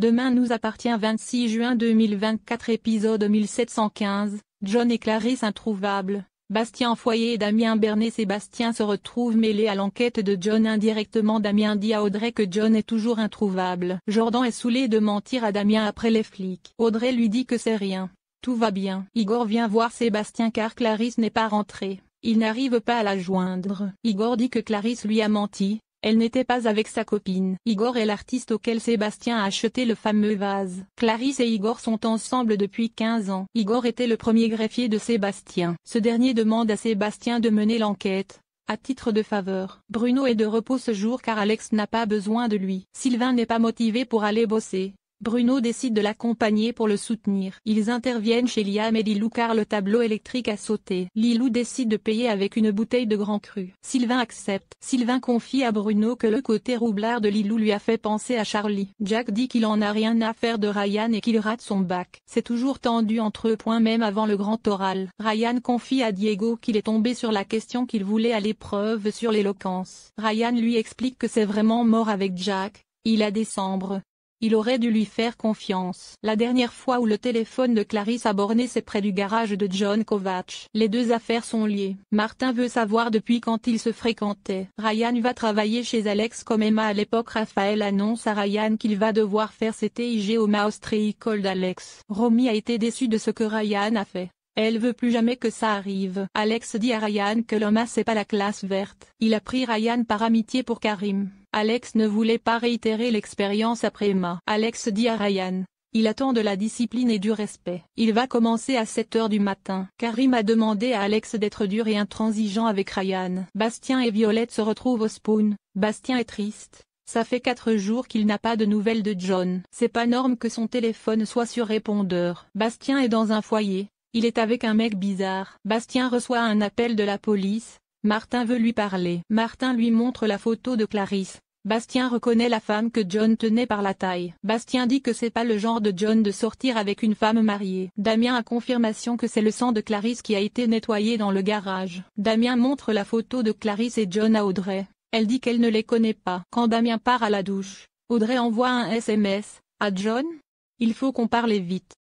Demain nous appartient 26 juin 2024 épisode 1715, John et Clarisse introuvables, Bastien Foyer et Damien Bernet Sébastien se retrouve mêlé à l'enquête de John indirectement Damien dit à Audrey que John est toujours introuvable. Jordan est saoulé de mentir à Damien après les flics. Audrey lui dit que c'est rien, tout va bien. Igor vient voir Sébastien car Clarisse n'est pas rentrée. Il n'arrive pas à la joindre. Igor dit que Clarisse lui a menti, elle n'était pas avec sa copine. Igor est l'artiste auquel Sébastien a acheté le fameux vase. Clarisse et Igor sont ensemble depuis 15 ans. Igor était le premier greffier de Sébastien. Ce dernier demande à Sébastien de mener l'enquête, à titre de faveur. Bruno est de repos ce jour car Alex n'a pas besoin de lui. Sylvain n'est pas motivé pour aller bosser. Bruno décide de l'accompagner pour le soutenir. Ils interviennent chez Liam et Lilou car le tableau électrique a sauté. Lilou décide de payer avec une bouteille de grand cru. Sylvain accepte. Sylvain confie à Bruno que le côté roublard de Lilou lui a fait penser à Charlie. Jack dit qu'il en a rien à faire de Ryan et qu'il rate son bac. C'est toujours tendu entre eux point même avant le grand oral. Ryan confie à Diego qu'il est tombé sur la question qu'il voulait à l'épreuve sur l'éloquence. Ryan lui explique que c'est vraiment mort avec Jack, il a décembre, il aurait dû lui faire confiance. La dernière fois où le téléphone de Clarisse a borné c'est près du garage de John Kovacs. Les deux affaires sont liées. Martin veut savoir depuis quand ils se fréquentaient. Ryan va travailler chez Alex comme Emma à l'époque Raphaël annonce à Ryan qu'il va devoir faire ses TIG au Maus d'Alex. Romy a été déçue de ce que Ryan a fait. Elle veut plus jamais que ça arrive. Alex dit à Ryan que l'homme c'est pas la classe verte. Il a pris Ryan par amitié pour Karim. Alex ne voulait pas réitérer l'expérience après Emma. Alex dit à Ryan, il attend de la discipline et du respect. Il va commencer à 7 heures du matin. Karim a demandé à Alex d'être dur et intransigeant avec Ryan. Bastien et Violette se retrouvent au spawn. Bastien est triste. Ça fait 4 jours qu'il n'a pas de nouvelles de John. C'est pas norme que son téléphone soit sur répondeur. Bastien est dans un foyer. Il est avec un mec bizarre. Bastien reçoit un appel de la police. Martin veut lui parler. Martin lui montre la photo de Clarisse. Bastien reconnaît la femme que John tenait par la taille. Bastien dit que c'est pas le genre de John de sortir avec une femme mariée. Damien a confirmation que c'est le sang de Clarisse qui a été nettoyé dans le garage. Damien montre la photo de Clarisse et John à Audrey. Elle dit qu'elle ne les connaît pas. Quand Damien part à la douche, Audrey envoie un SMS, à John. Il faut qu'on parle vite.